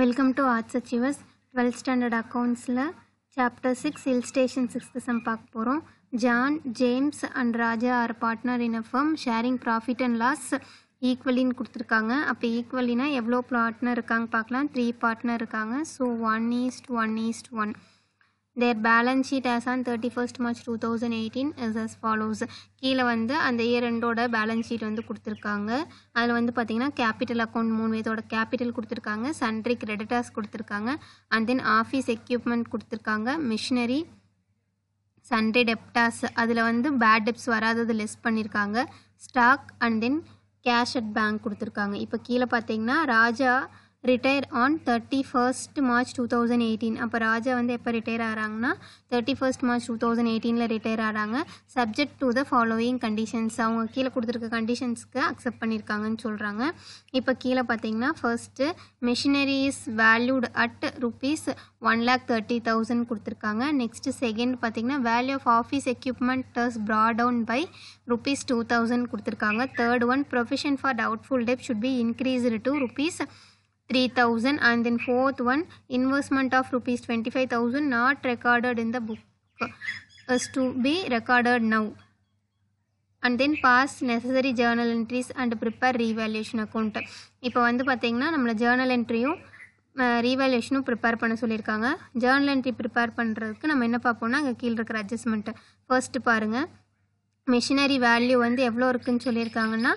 Welcome to arts achievers twelfth standard அக்கௌண்ட்ஸில் chapter six hill station sixth sum பார்க்க போகிறோம் John James and Raja are partner in a firm sharing profit and loss ஈக்குவலின்னு கொடுத்துருக்காங்க அப்போ ஈக்குவலினா எவ்வளோ பார்ட்னர் இருக்காங்க பார்க்கலாம் த்ரீ பார்ட்னர் இருக்காங்க so one is to one is to one their balance sheet as on thirty first March two thousand eighteen is as follows கீழே வந்து அந்த இயர் ரெண்டோட பேலன்ஸ் ஷீட் வந்து கொடுத்துருக்காங்க அதில் வந்து பார்த்திங்கன்னா கேபிட்டல் அக்கௌண்ட் மூணு பேத்தோட கேபிட்டல் கொடுத்துருக்காங்க சன்ட்ரி கிரெடிட்டர்ஸ் கொடுத்துருக்காங்க அண்ட் தென் ஆஃபீஸ் எக்யூப்மெண்ட் கொடுத்துருக்காங்க மிஷினரி சன்ட்ரி டெப்டாஸ் அதில் வந்து பேட் டெப்ஸ் வராதது லெஸ் பண்ணியிருக்காங்க stock and then cash at bank கொடுத்துருக்காங்க இப்போ கீழே பார்த்தீங்கன்னா Raja retire on thirty first March two thousand eighteen அப்போ ராஜா வந்து எப்போ ரிட்டையர் ஆகிறாங்கன்னா thirty first March two thousand எயிட்டீனில் ரிட்டையர் ஆகிறாங்க subject to the following conditions அவங்க கீழே கொடுத்துருக்க கண்டிஷன்ஸ்க்கு அக்செப்ட் பண்ணியிருக்காங்கன்னு சொல்கிறாங்க இப்போ கீழே பார்த்தீங்கன்னா first machinery is valued at rupees one lakh thirty thousand கொடுத்துருக்காங்க நெக்ஸ்ட்டு செகண்ட் பார்த்தீங்கன்னா value of office equipment does brought down by rupees two thousand கொடுத்துருக்காங்க third one provision for doubtful debt should be increased to rupees 3000 and then fourth one investment of rupees 25000 not recorded in the book is to be recorded now and then pass necessary journal entries and prepare revaluation account இப்போ வந்து பார்த்திங்கன்னா நம்மளை Journal என்ட்ரியும் ரீவேல்யூஷனும் prepare பண்ண சொல்லியிருக்காங்க Journal entry prepare பண்ணுறதுக்கு நம்ம என்ன பார்ப்போம்னா அங்கே கீழே இருக்கிற அட்ஜஸ்ட்மெண்ட்டு ஃபர்ஸ்ட்டு பாருங்கள் மிஷினரி வேல்யூ வந்து எவ்வளோ இருக்குதுன்னு சொல்லியிருக்காங்கன்னா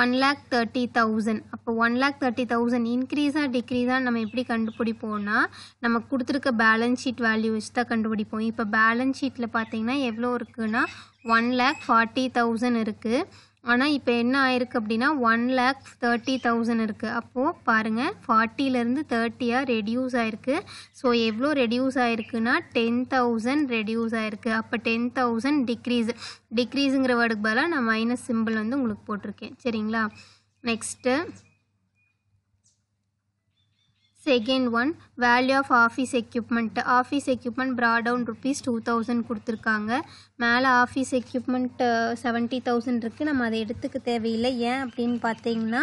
ஒன் லேக் தேர்ட்டி தௌசண்ட் அப்போ ஒன் லேக் தேர்ட்டி தௌசண்ட் இன்க்ரீஸாக டிக்ரீஸாக நம்ம எப்படி கண்டுபிடிப்போம்னா நம்ம கொடுத்துருக்க பேலன்ஸ் ஷீட் வேல்யூ வச்சு தான் கண்டுபிடிப்போம் இப்போ பேலன்ஸ் ஷீட்டில் பார்த்தீங்கன்னா எவ்வளோ இருக்குன்னா ஒன் லேக் ஃபார்ட்டி தௌசண்ட் இருக்குது ஆனால் இப்போ என்ன ஆயிருக்கு அப்படின்னா ஒன் லேக் தேர்ட்டி தௌசண்ட் இருக்குது அப்போது பாருங்கள் ஃபார்ட்டிலேருந்து தேர்ட்டியாக ரெடியூஸ் ஆகிருக்கு ஸோ எவ்வளோ ரெடியூஸ் ஆகிருக்குன்னா டென் தௌசண்ட் ரெடியூஸ் ஆகிருக்கு அப்போ டென் தௌசண்ட் டிக்ரீஸ் டிக்ரீஸுங்கிற வேர்டுக்கு பதிலாக நான் மைனஸ் சிம்பிள் வந்து உங்களுக்கு போட்டிருக்கேன் சரிங்களா next second one value of office equipment office equipment brought down rupees two thousand கொடுத்துருக்காங்க மேலே ஆஃபீஸ் எக்யூப்மெண்ட் செவன்ட்டி தௌசண்ட் இருக்குது நம்ம அதை எடுத்துக்க தேவையில்லை ஏன் அப்படின்னு பார்த்தீங்கன்னா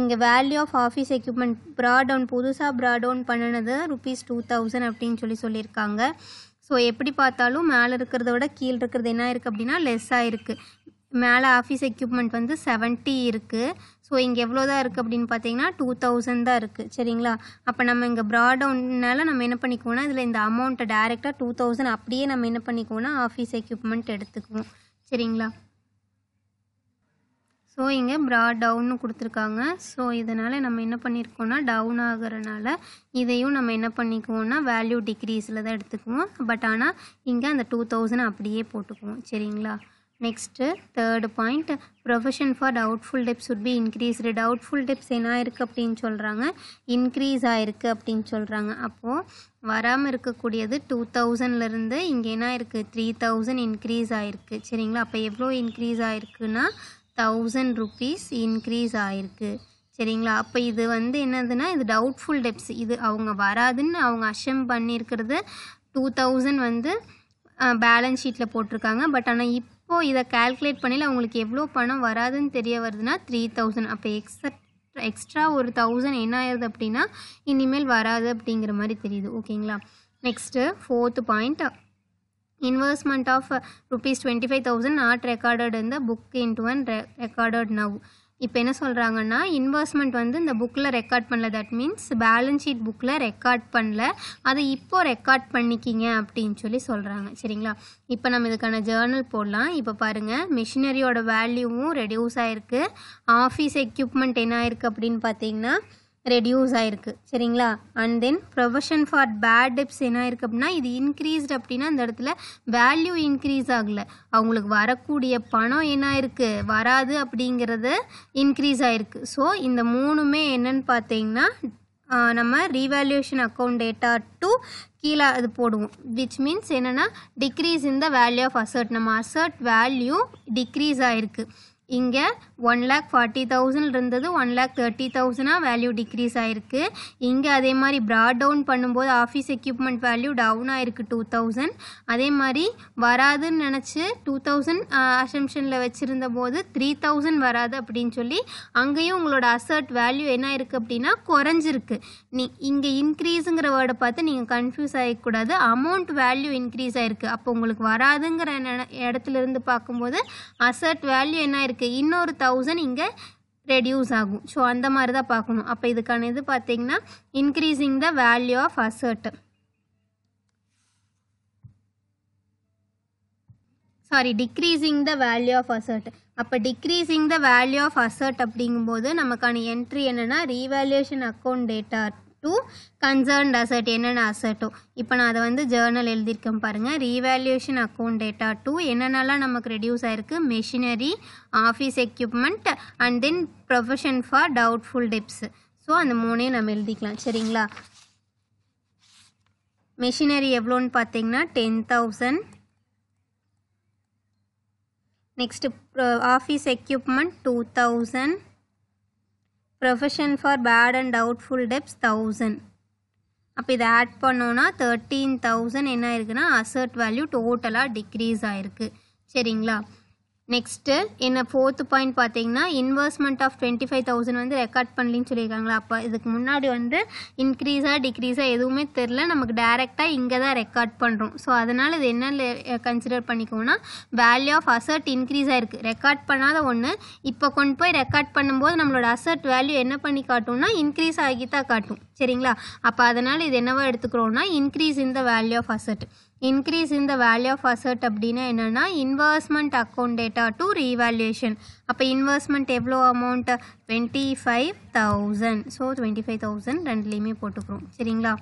இங்கே value of office equipment brought புதுசாக ப்ராட் டவுன் பண்ணினது ருபீஸ் டூ தௌசண்ட் அப்படின்னு சொல்லி சொல்லியிருக்காங்க ஸோ எப்படி பார்த்தாலும் மேலே இருக்கிறத விட கீழே இருக்கிறது என்ன இருக்குது அப்படின்னா லெஸ்ஸாக இருக்குது மேலே ஆஃபீஸ் எக்யூப்மெண்ட் வந்து செவன்ட்டி இருக்குது ஸோ இங்கே எவ்வளோ தான் இருக்குது அப்படின்னு பார்த்தீங்கன்னா டூ தௌசண்ட் தான் இருக்குது சரிங்களா அப்போ நம்ம இங்கே ப்ராடவுன்னால நம்ம என்ன பண்ணிக்குவோம்னா இதில் இந்த அமௌண்ட்டை டேரெக்டாக டூ தௌசண்ட் அப்படியே நம்ம என்ன பண்ணிக்குவோம்னா ஆஃபீஸ் எக்யூப்மெண்ட் எடுத்துக்குவோம் சரிங்களா ஸோ இங்கே ப்ராட் டவுன்னு கொடுத்துருக்காங்க ஸோ இதனால் நம்ம என்ன பண்ணியிருக்கோன்னா டவுன் ஆகிறனால இதையும் நம்ம என்ன பண்ணிக்குவோம்னா வேல்யூ டிக்ரீஸில் தான் எடுத்துக்குவோம் பட் ஆனால் இங்கே அந்த டூ தௌசண்ட் அப்படியே போட்டுக்குவோம் சரிங்களா next third point provision for doubtful debt should be increased doubtful debts என்ன இருக்குது அப்படின்னு சொல்கிறாங்க இன்க்ரீஸ் ஆகிருக்கு அப்படின்னு சொல்கிறாங்க அப்போது வராமல் இருக்கக்கூடியது டூ தௌசண்ட்லேருந்து இங்கே என்ன இருக்குது த்ரீ தௌசண்ட் இன்க்ரீஸ் ஆகிருக்கு சரிங்களா அப்போ எவ்வளோ இன்க்ரீஸ் ஆகிருக்குன்னா தௌசண்ட் ருப்பீஸ் இன்க்ரீஸ் ஆகிருக்கு சரிங்களா அப்போ இது வந்து என்னதுன்னா இது டவுட்ஃபுல் டெப்ஸ் இது அவங்க வராதுன்னு அவங்க அஷம் பண்ணியிருக்கிறது டூ தௌசண்ட் வந்து பேலன்ஸ் ஷீட்டில் போட்டிருக்காங்க பட் ஆனால் இப் இப்போது இதை கால்குலேட் பண்ணியில் அவங்களுக்கு எவ்வளோ பணம் வராதுன்னு தெரிய வருதுன்னா த்ரீ தௌசண்ட் அப்போ எக்ஸ்ட்ரா எக்ஸ்ட்ரா ஒரு தௌசண்ட் என்ன ஆயிருது அப்படின்னா இனிமேல் வராது அப்படிங்கிற மாதிரி தெரியுது ஓகேங்களா next fourth point investment of rupees twenty five thousand not recorded இந்த book into one re recorded now இப்போ என்ன சொல்கிறாங்கன்னா இன்வெஸ்ட்மெண்ட் வந்து இந்த புக்கில் ரெக்கார்ட் பண்ணல தட் மீன்ஸ் பேலன்ஸ் ஷீட் புக்கில் ரெக்கார்ட் பண்ணல அதை இப்போ ரெக்கார்ட் பண்ணிக்கிங்க அப்படின்னு சொல்லி சொல்கிறாங்க சரிங்களா இப்போ நம்ம இதுக்கான ஜேர்னல் போடலாம் இப்போ பாருங்கள் மிஷினரியோட வேல்யூவும் ரெடியூஸ் ஆகிருக்கு ஆஃபீஸ் எக்யூப்மெண்ட் என்ன ஆயிருக்கு அப்படின்னு பார்த்தீங்கன்னா ரெடியூஸ் ஆகிருக்கு சரிங்களா and then provision for bad debts என்ன இருக்குது அப்படின்னா இது இன்க்ரீஸ்ட் அப்படின்னா அந்த இடத்துல வேல்யூ இன்க்ரீஸ் ஆகலை அவங்களுக்கு வரக்கூடிய பணம் என்ன இருக்குது வராது அப்படிங்கிறது இன்க்ரீஸ் ஆகிருக்கு ஸோ இந்த மூணுமே என்னன்னு பார்த்தீங்கன்னா நம்ம ரீவேல்யூஷன் அக்கௌண்ட் டேட்டா டு கீழே அது போடுவோம் விச் மீன்ஸ் என்னென்னா decrease in the value of asset நம்ம அசர்ட் வேல்யூ டிக்ரீஸ் ஆகிருக்கு இங்கே ஒன் லேக் ஃபார்ட்டி தௌசண்ட் இருந்தது ஒன் லேக் தேர்ட்டி தௌசண்டாக வேல்யூ டிக்ரீஸ் ஆகிருக்கு இங்கே அதே மாதிரி ப்ராட் டவுன் பண்ணும்போது ஆஃபீஸ் எக்யூப்மெண்ட் வேல்யூ டவுன் ஆகிருக்கு டூ தௌசண்ட் அதே மாதிரி வராதுன்னு நினச்சி டூ தௌசண்ட் அசம்ஷனில் வச்சுருந்த போது த்ரீ தௌசண்ட் வராது அப்படின்னு சொல்லி அங்கேயும் உங்களோட அசர்ட் வேல்யூ என்ன இருக்குது அப்படின்னா குறைஞ்சிருக்கு நீ இங்கே இன்க்ரீஸுங்கிற வேர்டை பார்த்து நீங்கள் கன்ஃபியூஸ் ஆகிக்கூடாது அமௌண்ட் வேல்யூ இன்க்ரீஸ் ஆகிருக்கு அப்போ உங்களுக்கு வராதுங்கிற இடத்துலேருந்து பார்க்கும்போது அசர்ட் வேல்யூ என்ன இருக்குது இருக்குது இன்னொரு தௌசண்ட் இங்கே ரெடியூஸ் ஆகும் ஸோ அந்த மாதிரி தான் பார்க்கணும் அப்போ இதுக்கான இது பார்த்தீங்கன்னா increasing the value of asset sorry decreasing the value of asset அப்போ decreasing the value of asset அப்படிங்கும்போது நமக்கான என்ட்ரி என்னென்னா revaluation account data to concerned asset என்னென்ன அசட்டோ இப்போ நான் அதை வந்து ஜேர்னல் எழுதியிருக்கேன் பாருங்கள் ரீவேல்யூஷன் அக்கௌண்ட் டேட்டா டூ என்னென்னலாம் நமக்கு ரெடியூஸ் ஆகிருக்கு machinery office equipment and then provision for doubtful debts so அந்த மூணையும் நம்ம எழுதிக்கலாம் சரிங்களா மெஷினரி எவ்வளோன்னு பார்த்தீங்கன்னா ten thousand next office equipment two thousand provision for bad and doubtful debts thousand அப்போ இதை ஆட் பண்ணோன்னா தேர்ட்டீன் தௌசண்ட் என்ன ஆயிருக்குன்னா அசர்ட் வேல்யூ டோட்டலாக டிக்ரீஸ் ஆகிருக்கு சரிங்களா நெக்ஸ்ட்டு என்ன ஃபோர்த்து பாயிண்ட் பார்த்தீங்கன்னா investment of twenty five thousand வந்து ரெக்கார்ட் பண்ணலின்னு சொல்லியிருக்காங்களா அப்போ இதுக்கு முன்னாடி வந்து இன்க்ரீஸாக டிக்ரீஸாக எதுவுமே தெரில நமக்கு டேரெக்டாக இங்கே தான் ரெக்கார்ட் பண்ணுறோம் ஸோ அதனால் இது என்ன கன்சிடர் பண்ணிக்கோனா வேல்யூ ஆஃப் அசர்ட் இன்க்ரீஸ் ஆகிருக்கு ரெக்கார்ட் பண்ணாத ஒன்று இப்போ கொண்டு போய் ரெக்கார்ட் பண்ணும்போது நம்மளோட அசர்ட் வேல்யூ என்ன பண்ணி காட்டும்னா இன்க்ரீஸ் ஆகி தான் காட்டும் சரிங்களா அப்போ அதனால் இது என்னவா எடுத்துக்கிறோன்னா increase in the value of asset increase in the value of asset அப்படின்னா என்னென்னா இன்வெஸ்ட்மெண்ட் அக்கௌண்ட் டேட்டா டு ரீவேல்யூஷன் அப்போ இன்வெஸ்ட்மெண்ட் எவ்வளோ amount twenty five thousand so twenty five thousand ரெண்டுலேயுமே போட்டுக்கிறோம் சரிங்களா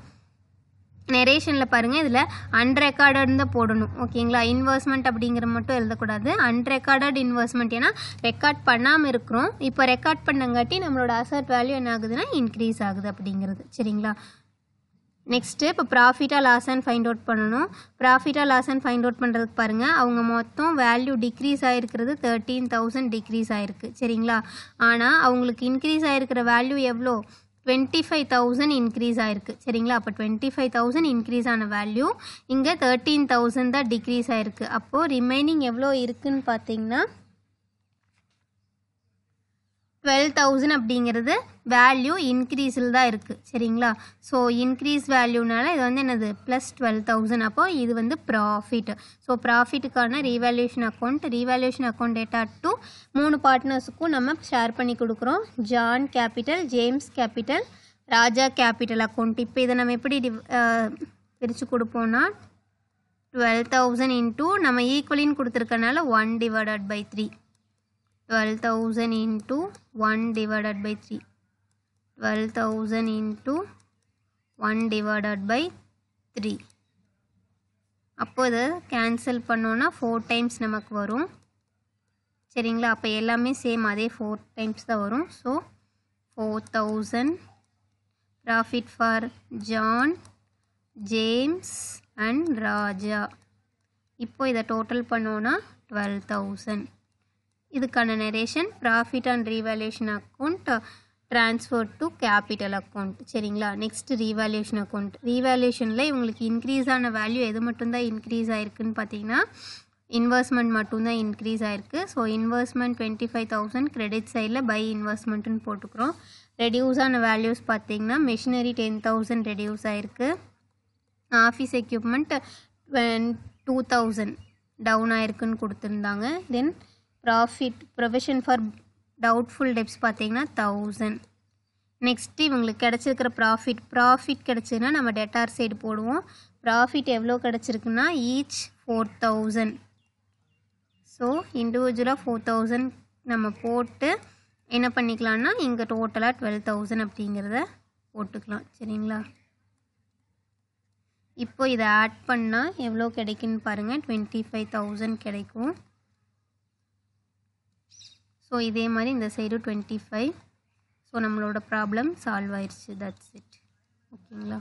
நெரேஷனில் பாருங்கள் இதில் அன்ரெக்கார்டட் தான் போடணும் ஓகேங்களா இன்வெஸ்ட்மெண்ட் அப்படிங்கிற மட்டும் எழுதக்கூடாது அன்ரெக்கார்டட் இன்வெஸ்ட்மெண்ட் ஏன்னா ரெக்கார்ட் பண்ணாமல் இருக்கிறோம் இப்போ ரெக்கார்ட் பண்ணங்காட்டி நம்மளோட அசட் வேல்யூ என்ன ஆகுதுன்னா இன்க்ரீஸ் ஆகுது அப்படிங்கிறது சரிங்களா நெக்ஸ்ட்டு இப்போ ப்ராஃபிட்டாக அண்ட் ஃபைண்ட் அவுட் பண்ணணும் ப்ராஃபிட்டாக அண்ட் ஃபைண்ட் அவுட் பண்ணுறதுக்கு பாருங்கள் அவங்க மொத்தம் வேல்யூ டிக்ரீஸ் ஆகிருக்கிறது தேர்ட்டீன் தௌசண்ட் டிக்ரீஸ் ஆகிருக்கு சரிங்களா ஆனால் அவங்களுக்கு இன்க்ரீஸ் ஆகிருக்கிற வேல்யூ எவ்வளோ டுவெண்ட்டி ஃபைவ் தௌசண்ட் இன்க்ரீஸ் ஆகிருக்கு சரிங்களா அப்போ டுவெண்ட்டி ஃபைவ் தௌசண்ட் இன்க்ரீஸ் ஆன வேல்யூ இங்கே தேர்ட்டீன் தௌசண்ட் தான் டிக்ரீஸ் ஆகிருக்கு அப்போது ரிமைனிங் எவ்வளோ இருக்குதுன்னு பார்த்தீங்கன்னா டுவெல் தௌசண்ட் அப்படிங்கிறது வேல்யூ இன்க்ரீஸில் தான் இருக்குது சரிங்களா ஸோ இன்க்ரீஸ் வேல்யூனால இது வந்து என்னது ப்ளஸ் டுவெல் தௌசண்ட் அப்போ இது வந்து ப்ராஃபிட் ஸோ ப்ராஃபிட்டுக்கான revaluation account revaluation account data to மூணு பார்ட்னர்ஸுக்கும் நம்ம ஷேர் பண்ணி கொடுக்குறோம் John capital James capital Raja capital account இப்போ இதை நம்ம எப்படி பிரித்து கொடுப்போம்னா டுவெல் தௌசண்ட் இன்ட்டு நம்ம ஈக்குவலின்னு கொடுத்துருக்கனால one divided by three 12,000 into 1 divided by 3. 12,000 into 1 divided by 3. அப்போது cancel பண்ணோனா 4 times நமக்கு வரும் செரிங்கள் அப்போ எல்லாமே சேம் அதே 4 times தா வரும் So, 4,000 profit for John, James and Raja இப்போ இதை total பண்ணோனா 12,000 இதுக்கான narration profit and revaluation account transfer to capital account சரிங்களா நெக்ஸ்ட் ரீவேல்யூஷன் அக்கௌண்ட் ரீவேல்யூஷனில் இவங்களுக்கு இன்க்ரீஸ் ஆன வேல்யூ எது மட்டும்தான் இன்க்ரீஸ் ஆயிருக்குன்னு பார்த்தீங்கன்னா இன்வெஸ்ட்மெண்ட் மட்டும்தான் இன்க்ரீஸ் ஆயிருக்கு so investment twenty five thousand credit சைடில் பை இன்வெஸ்ட்மெண்ட்டுன்னு போட்டுக்கிறோம் ரெடியூஸ் ஆன வேல்யூஸ் பார்த்தீங்கன்னா மிஷினரி டென் தௌசண்ட் ரெடியூஸ் ஆயிருக்கு office equipment two thousand down ஆயிருக்குன்னு கொடுத்துருந்தாங்க then profit provision for doubtful debts பார்த்தீங்கன்னா தௌசண்ட் நெக்ஸ்ட் இவங்களுக்கு கிடச்சிருக்கிற ப்ராஃபிட் ப்ராஃபிட் கிடச்சதுன்னா நம்ம டெட்டார் சைடு போடுவோம் ப்ராஃபிட் எவ்வளோ கிடச்சிருக்குன்னா ஈச் ஃபோர் தௌசண்ட் ஸோ இண்டிவிஜுவலாக ஃபோர் தௌசண்ட் நம்ம போட்டு என்ன பண்ணிக்கலாம்னா இங்கே டோட்டலாக டுவெல் தௌசண்ட் அப்படிங்கிறத போட்டுக்கலாம் சரிங்களா இப்போ இதை ஆட் பண்ணால் எவ்வளோ கிடைக்குன்னு பாருங்கள் டுவெண்ட்டி ஃபைவ் தௌசண்ட் கிடைக்கும் ஸோ இதே மாதிரி இந்த சைடு டுவெண்ட்டி ஃபைவ் ஸோ நம்மளோட ப்ராப்ளம் சால்வ் ஆயிடுச்சு தட்ஸ் இட் ஓகேங்களா